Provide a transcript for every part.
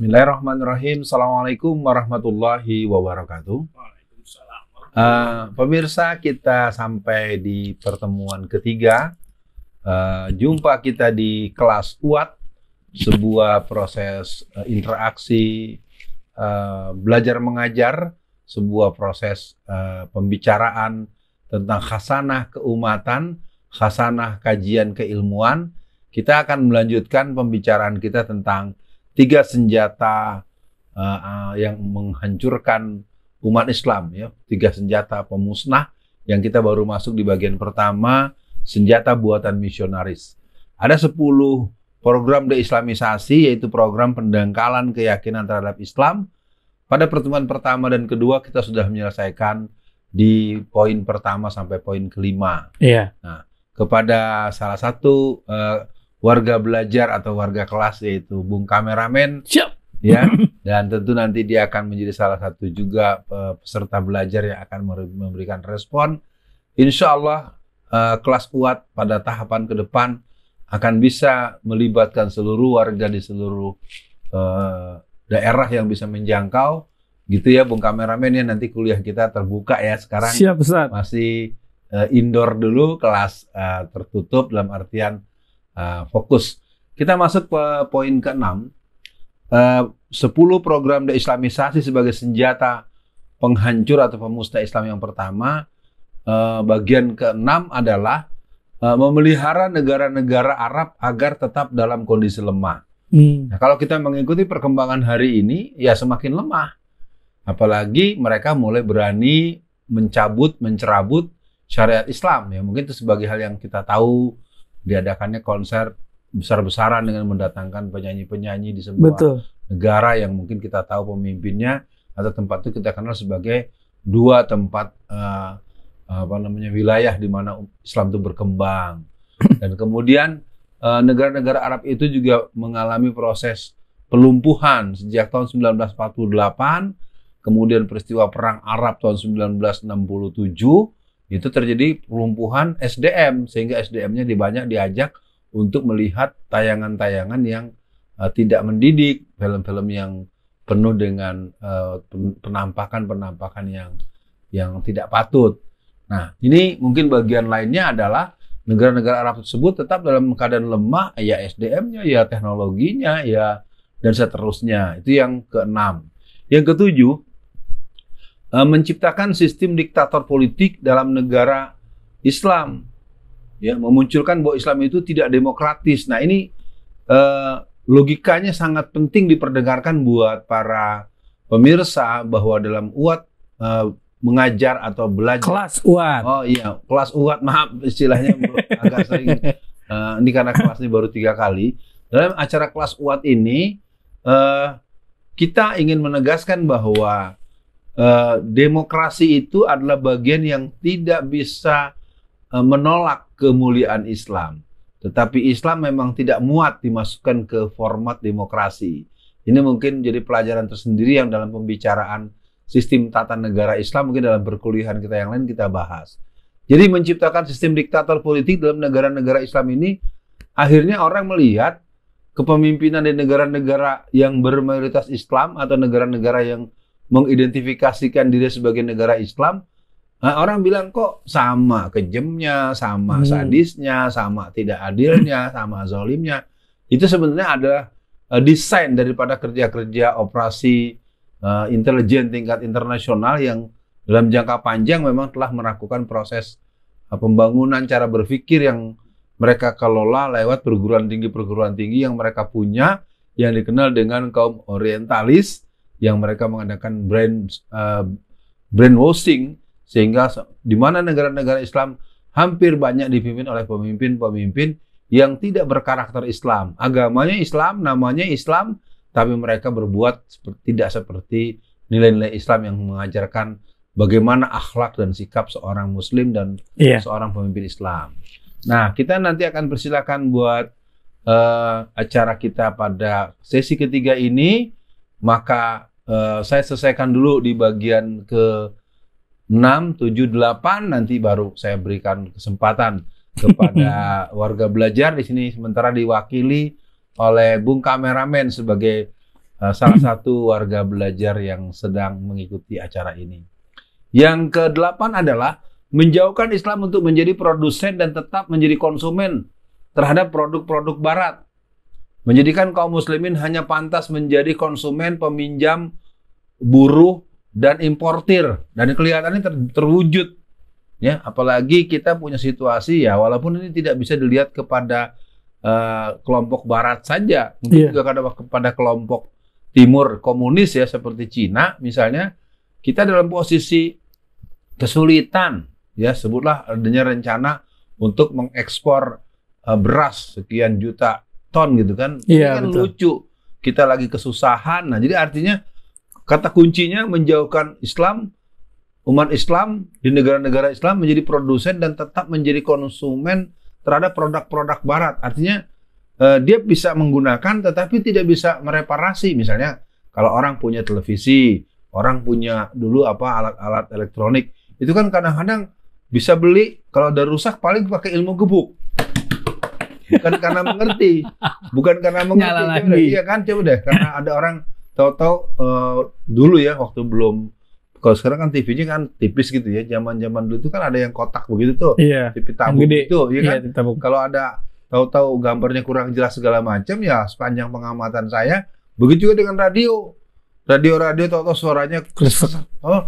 Bismillahirrahmanirrahim. Assalamualaikum warahmatullahi wabarakatuh. Uh, pemirsa kita sampai di pertemuan ketiga. Uh, jumpa kita di kelas UAT, sebuah proses uh, interaksi uh, belajar mengajar, sebuah proses uh, pembicaraan tentang khasanah keumatan, khasanah kajian keilmuan. Kita akan melanjutkan pembicaraan kita tentang tiga senjata uh, uh, yang menghancurkan umat Islam ya tiga senjata pemusnah yang kita baru masuk di bagian pertama senjata buatan misionaris ada sepuluh program deislamisasi yaitu program pendangkalan keyakinan terhadap Islam pada pertemuan pertama dan kedua kita sudah menyelesaikan di poin pertama sampai poin kelima iya. nah kepada salah satu uh, warga belajar atau warga kelas yaitu Bung Kameramen. Siap. Ya. Dan tentu nanti dia akan menjadi salah satu juga peserta belajar yang akan memberikan respon. Insya Allah eh, kelas kuat pada tahapan ke depan akan bisa melibatkan seluruh warga di seluruh eh, daerah yang bisa menjangkau gitu ya Bung Kameramen ya nanti kuliah kita terbuka ya sekarang Siap, masih eh, indoor dulu kelas tertutup dalam artian uh, fokus. Kita masuk ke poin ke-6. Uh, 10 program deislamisasi sebagai senjata penghancur atau pemusnah Islam yang pertama. Uh, bagian ke-6 adalah uh, memelihara negara-negara Arab agar tetap dalam kondisi lemah. Hmm. Nah, kalau kita mengikuti perkembangan hari ini, ya semakin lemah. Apalagi mereka mulai berani mencabut, mencerabut syariat Islam. Ya mungkin itu sebagai hal yang kita tahu diadakannya konser besar-besaran dengan mendatangkan penyanyi-penyanyi di sebuah Betul. negara yang mungkin kita tahu pemimpinnya atau tempat itu kita kenal sebagai dua tempat uh, apa namanya wilayah di mana Islam itu berkembang dan kemudian eh, negara-negara uh, Arab itu juga mengalami proses pelumpuhan sejak tahun 1948 kemudian peristiwa perang Arab tahun 1967 itu terjadi pelumpuhan SDM sehingga SDM-nya dibanyak diajak untuk melihat tayangan-tayangan yang uh, tidak mendidik, film-film yang penuh dengan uh, penampakan-penampakan yang yang tidak patut. Nah, ini mungkin bagian lainnya adalah negara-negara Arab tersebut tetap dalam keadaan lemah ya SDM-nya, ya teknologinya, ya dan seterusnya. Itu yang keenam. Yang ketujuh, Eh, menciptakan sistem diktator politik dalam negara Islam ya memunculkan bahwa Islam itu tidak demokratis. Nah, ini eh, logikanya sangat penting diperdengarkan buat para pemirsa bahwa dalam uat eh, mengajar atau belajar kelas uat. Oh iya, kelas uat maaf istilahnya agak sering eh, ini karena kelasnya baru tiga kali. Dalam acara kelas uat ini eh, kita ingin menegaskan bahwa eh, demokrasi itu adalah bagian yang tidak bisa eh, menolak kemuliaan Islam. Tetapi Islam memang tidak muat dimasukkan ke format demokrasi. Ini mungkin jadi pelajaran tersendiri yang dalam pembicaraan sistem tata negara Islam mungkin dalam perkuliahan kita yang lain kita bahas. Jadi menciptakan sistem diktator politik dalam negara-negara Islam ini akhirnya orang melihat kepemimpinan di negara-negara yang bermayoritas Islam atau negara-negara yang mengidentifikasikan diri sebagai negara Islam, nah, orang bilang kok sama kejemnya, sama hmm. sadisnya, sama tidak adilnya, sama zolimnya. Itu sebenarnya adalah uh, desain daripada kerja-kerja operasi uh, intelijen tingkat internasional yang dalam jangka panjang memang telah melakukan proses uh, pembangunan cara berpikir yang mereka kelola lewat perguruan tinggi-perguruan tinggi yang mereka punya yang dikenal dengan kaum orientalis yang mereka mengadakan brand uh, brainwashing sehingga di mana negara-negara Islam hampir banyak dipimpin oleh pemimpin-pemimpin yang tidak berkarakter Islam. Agamanya Islam, namanya Islam, tapi mereka berbuat seperti, tidak seperti nilai-nilai Islam yang mengajarkan bagaimana akhlak dan sikap seorang Muslim dan yeah. seorang pemimpin Islam. Nah, kita nanti akan persilakan buat uh, acara kita pada sesi ketiga ini. Maka Eh, saya selesaikan dulu di bagian ke 6, 7, 8 nanti baru saya berikan kesempatan kepada warga belajar di sini sementara diwakili oleh Bung kameramen sebagai uh, salah satu warga belajar yang sedang mengikuti acara ini. Yang ke-8 adalah menjauhkan Islam untuk menjadi produsen dan tetap menjadi konsumen terhadap produk-produk barat Menjadikan kaum muslimin hanya pantas menjadi konsumen, peminjam, buruh, dan importir. Dan kelihatannya ter terwujud. Ya, apalagi kita punya situasi ya, walaupun ini tidak bisa dilihat kepada uh, kelompok barat saja, mungkin yeah. juga kepada kelompok timur komunis ya seperti Cina misalnya, kita dalam posisi kesulitan ya sebutlah adanya rencana untuk mengekspor uh, beras sekian juta ton gitu kan. Iya, ini kan betul. lucu. Kita lagi kesusahan. Nah, jadi artinya kata kuncinya menjauhkan Islam umat Islam di negara-negara Islam menjadi produsen dan tetap menjadi konsumen terhadap produk-produk barat. Artinya eh, dia bisa menggunakan tetapi tidak bisa mereparasi misalnya kalau orang punya televisi, orang punya dulu apa alat-alat elektronik itu kan kadang-kadang bisa beli kalau ada rusak paling pakai ilmu gebuk bukan karena mengerti, bukan karena mengerti. Nyala lagi. iya kan, coba deh, karena ada orang tahu-tahu uh, eh, dulu ya waktu belum kalau sekarang kan TV-nya kan tipis gitu ya. Zaman-zaman dulu itu kan ada yang kotak begitu tuh. Iya. TV tabung itu, ya iya, kan. Iya, kalau ada tahu-tahu gambarnya kurang jelas segala macam ya sepanjang pengamatan saya begitu juga dengan radio. Radio-radio tahu-tahu suaranya kresek. Oh.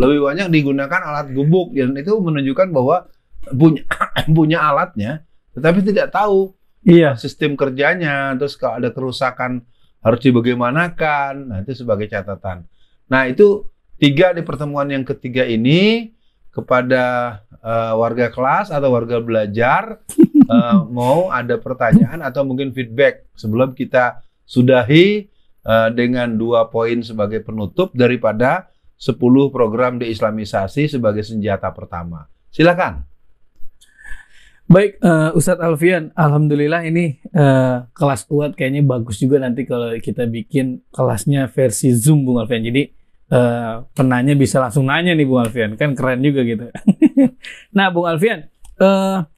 Lebih banyak digunakan alat gubuk dan itu menunjukkan bahwa punya punya alatnya, tetapi tidak tahu iya. sistem kerjanya. Terus kalau ada kerusakan harus dibagaimanakan. Nah, itu sebagai catatan. Nah, itu tiga di pertemuan yang ketiga ini kepada uh, warga kelas atau warga belajar uh, mau ada pertanyaan atau mungkin feedback sebelum kita sudahi uh, dengan dua poin sebagai penutup daripada 10 program deislamisasi sebagai senjata pertama. Silakan. Baik, uh, Ustadz Alfian, alhamdulillah ini uh, kelas kuat, kayaknya bagus juga nanti kalau kita bikin kelasnya versi Zoom Bung Alfian. Jadi uh, penanya bisa langsung nanya nih Bung Alfian, kan keren juga gitu. nah, Bung Alfian, negara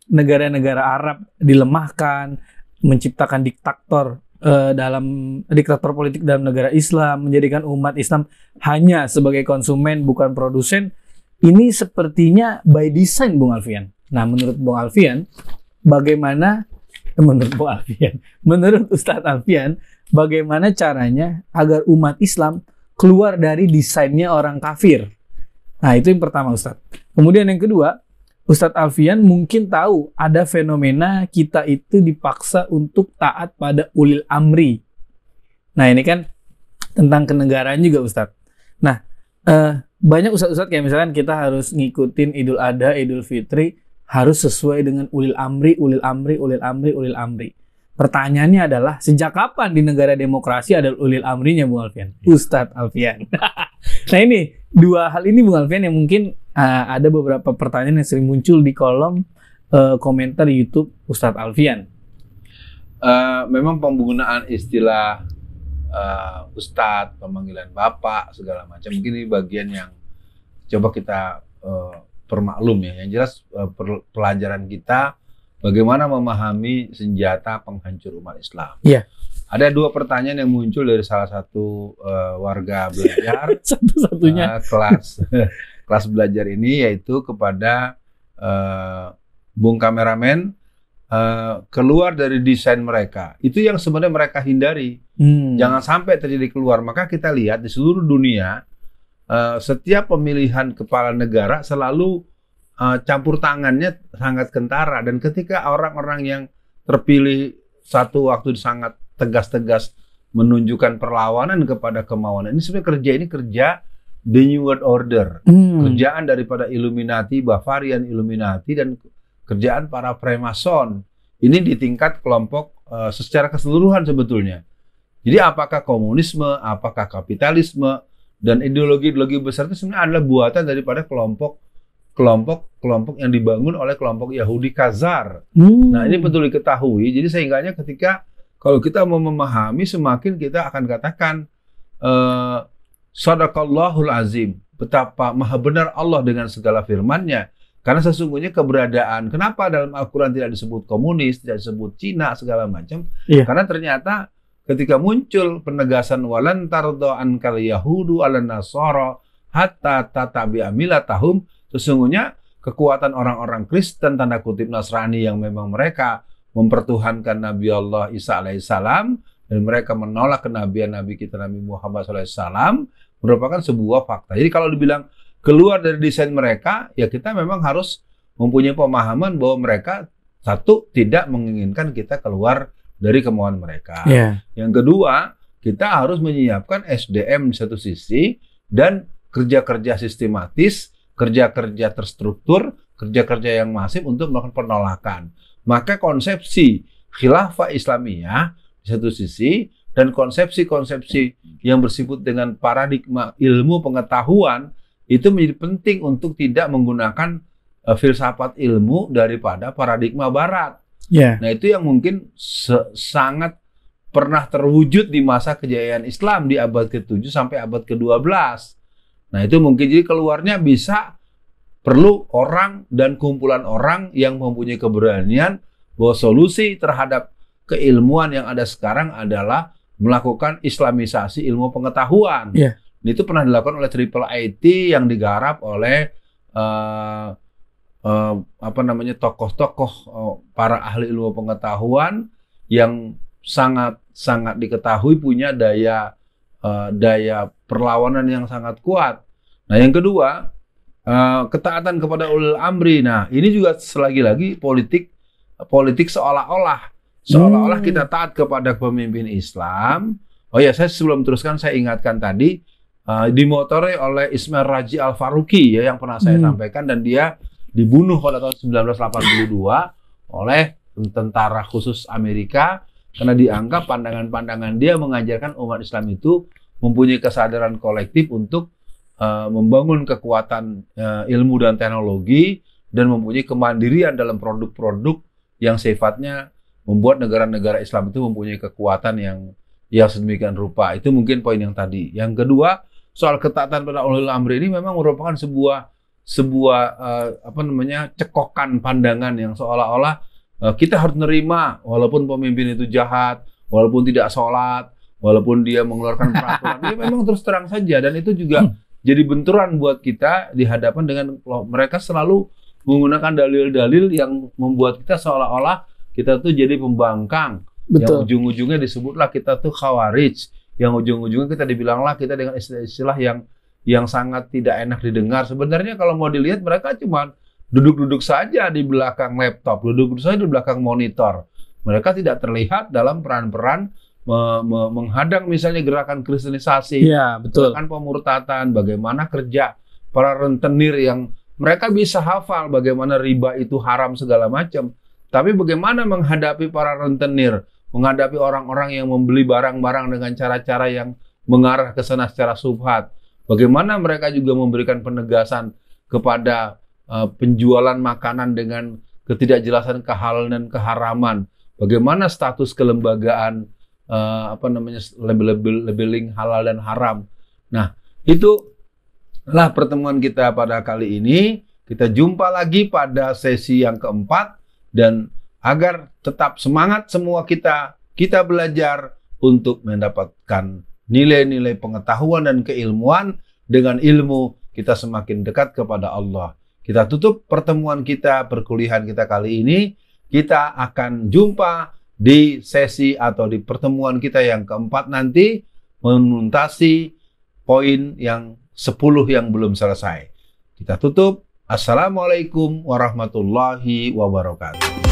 negara-negara Arab dilemahkan, menciptakan diktator dalam diktator politik dalam negara Islam, menjadikan umat Islam hanya sebagai konsumen bukan produsen. Ini sepertinya by design Bung Alfian. Nah, menurut Bung Alfian, bagaimana menurut Bung Alfian, menurut Ustadz Alfian, bagaimana caranya agar umat Islam keluar dari desainnya orang kafir? Nah, itu yang pertama Ustadz. Kemudian yang kedua, Ustadz Alfian mungkin tahu ada fenomena kita itu dipaksa untuk taat pada ulil amri. Nah ini kan tentang kenegaraan juga Ustadz. Nah eh, banyak Ustadz-Ustadz kayak misalkan kita harus ngikutin Idul Adha, Idul Fitri harus sesuai dengan ulil amri, ulil amri, ulil amri, ulil amri. Pertanyaannya adalah sejak kapan di negara demokrasi ada ulil amrinya Bung Alfian? Iya. Ustadz Alfian. nah ini dua hal ini Bung Alfian yang mungkin uh, ada beberapa pertanyaan yang sering muncul di kolom uh, komentar YouTube Ustadz Alfian. Uh, memang penggunaan istilah uh, Ustadz, pemanggilan Bapak segala macam mungkin ini bagian yang coba kita uh, permaklum ya. Yang jelas eh, pelajaran kita bagaimana memahami senjata penghancur umat Islam. Iya. Ada dua pertanyaan yang muncul dari salah satu uh, warga belajar satu-satunya uh, kelas kelas belajar ini yaitu kepada uh, Bung kameramen uh, keluar dari desain mereka. Itu yang sebenarnya mereka hindari. Hmm. Jangan sampai terjadi keluar. Maka kita lihat di seluruh dunia uh, setiap pemilihan kepala negara selalu uh, campur tangannya sangat kentara dan ketika orang-orang yang terpilih satu waktu sangat tegas-tegas menunjukkan perlawanan kepada kemauan ini sebenarnya kerja ini kerja the new world order hmm. kerjaan daripada Illuminati Bavarian Illuminati dan kerjaan para Freemason ini di tingkat kelompok uh, secara keseluruhan sebetulnya jadi apakah komunisme apakah kapitalisme dan ideologi-ideologi besar itu sebenarnya adalah buatan daripada kelompok kelompok kelompok yang dibangun oleh kelompok Yahudi Kazar. Hmm. Nah ini perlu diketahui. Jadi sehingga ketika kalau kita mau memahami semakin kita akan katakan uh, sadaqallahul azim betapa maha benar Allah dengan segala firman-Nya karena sesungguhnya keberadaan kenapa dalam Al-Qur'an tidak disebut komunis, tidak disebut Cina segala macam? Iya. Karena ternyata ketika muncul penegasan walan tardo ankal yahudu ala nasara hatta tatabi amila tahum sesungguhnya kekuatan orang-orang Kristen tanda kutip Nasrani yang memang mereka mempertuhankan Nabi Allah Isa alaihissalam dan mereka menolak kenabian Nabi kita Nabi Muhammad SAW merupakan sebuah fakta. Jadi kalau dibilang keluar dari desain mereka, ya kita memang harus mempunyai pemahaman bahwa mereka satu tidak menginginkan kita keluar dari kemauan mereka. Yeah. Yang kedua, kita harus menyiapkan SDM di satu sisi dan kerja-kerja sistematis, kerja-kerja terstruktur, kerja-kerja yang masif untuk melakukan penolakan. Maka konsepsi khilafah Islamiyah di satu sisi dan konsepsi-konsepsi yang bersifat dengan paradigma ilmu pengetahuan itu menjadi penting untuk tidak menggunakan eh, filsafat ilmu daripada paradigma barat Yeah. Nah itu yang mungkin sangat pernah terwujud di masa kejayaan Islam di abad ke-7 sampai abad ke-12. Nah itu mungkin jadi keluarnya bisa perlu orang dan kumpulan orang yang mempunyai keberanian bahwa solusi terhadap keilmuan yang ada sekarang adalah melakukan islamisasi ilmu pengetahuan. Yeah. Ya. Itu pernah dilakukan oleh Triple IT yang digarap oleh eh, uh, apa namanya tokoh-tokoh uh, para ahli ilmu pengetahuan yang sangat sangat diketahui punya daya uh, daya perlawanan yang sangat kuat. Nah, yang kedua, uh, ketaatan kepada ulil amri. Nah, ini juga selagi-lagi politik politik seolah-olah seolah-olah hmm. kita taat kepada pemimpin Islam. Oh ya, saya sebelum teruskan saya ingatkan tadi uh, dimotori oleh Ismail Raji Al Faruqi ya yang pernah saya hmm. sampaikan dan dia dibunuh pada tahun 1982 oleh tentara khusus Amerika karena dianggap pandangan-pandangan dia mengajarkan umat Islam itu mempunyai kesadaran kolektif untuk uh, membangun kekuatan uh, ilmu dan teknologi dan mempunyai kemandirian dalam produk-produk yang sifatnya membuat negara-negara Islam itu mempunyai kekuatan yang yang sedemikian rupa. Itu mungkin poin yang tadi. Yang kedua, soal ketatan pada ulil amri ini memang merupakan sebuah sebuah uh, apa namanya cekokan pandangan yang seolah-olah uh, kita harus nerima walaupun pemimpin itu jahat, walaupun tidak sholat, walaupun dia mengeluarkan peraturan. Ini ya, memang terus terang saja dan itu juga hmm. jadi benturan buat kita di hadapan dengan mereka selalu menggunakan dalil-dalil yang membuat kita seolah-olah kita tuh jadi pembangkang. Betul. Yang ujung-ujungnya disebutlah kita tuh khawarij. Yang ujung-ujungnya kita dibilanglah kita dengan istilah-istilah yang yang sangat tidak enak didengar. Sebenarnya kalau mau dilihat mereka cuma duduk-duduk saja di belakang laptop, duduk-duduk saja di belakang monitor. Mereka tidak terlihat dalam peran-peran me me menghadang misalnya gerakan kristenisasi, ya, betul. gerakan pemurtatan, bagaimana kerja para rentenir yang mereka bisa hafal bagaimana riba itu haram segala macam. Tapi bagaimana menghadapi para rentenir, menghadapi orang-orang yang membeli barang-barang dengan cara-cara yang mengarah ke sana secara subhat, Bagaimana mereka juga memberikan penegasan kepada uh, penjualan makanan dengan ketidakjelasan kehalalan dan keharaman. Bagaimana status kelembagaan uh, apa namanya lebih lebih labeling halal dan haram. Nah, itu lah pertemuan kita pada kali ini. Kita jumpa lagi pada sesi yang keempat dan agar tetap semangat semua kita, kita belajar untuk mendapatkan nilai-nilai pengetahuan dan keilmuan. Dengan ilmu kita semakin dekat kepada Allah. Kita tutup pertemuan kita, perkuliahan kita kali ini. Kita akan jumpa di sesi atau di pertemuan kita yang keempat nanti menuntasi poin yang 10 yang belum selesai. Kita tutup. Assalamualaikum warahmatullahi wabarakatuh.